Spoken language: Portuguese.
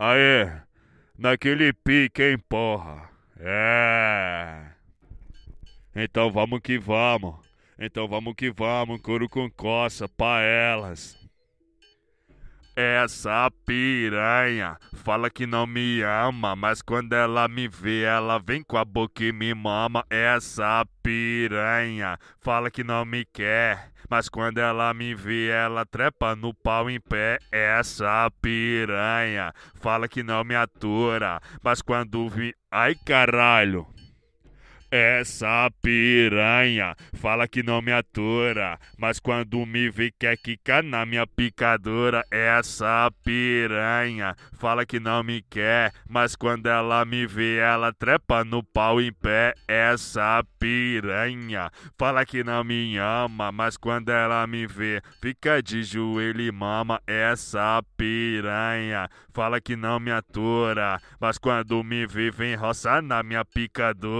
Aê, naquele pique, hein, porra. É. Então vamos que vamos. Então vamos que vamos, couro com coça, pra elas. Essa piranha Fala que não me ama, mas quando ela me vê, ela vem com a boca e me mama. É essa piranha fala que não me quer, mas quando ela me vê, ela trepa no pau em pé. É essa piranha fala que não me atura, mas quando vi. Ai caralho! Essa piranha fala que não me atura, mas quando me vê quer quicar na minha picadura. Essa piranha fala que não me quer, mas quando ela me vê ela trepa no pau em pé. Essa piranha fala que não me ama, mas quando ela me vê fica de joelho e mama. Essa piranha fala que não me atura, mas quando me vê vem roçar na minha picadura.